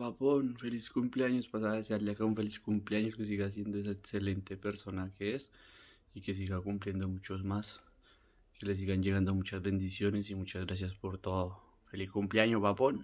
Papón, feliz cumpleaños. Pasaba pues, a ah, desearle acá un feliz cumpleaños, que siga siendo esa excelente persona que es y que siga cumpliendo muchos más. Que le sigan llegando muchas bendiciones y muchas gracias por todo. Feliz cumpleaños, Papón.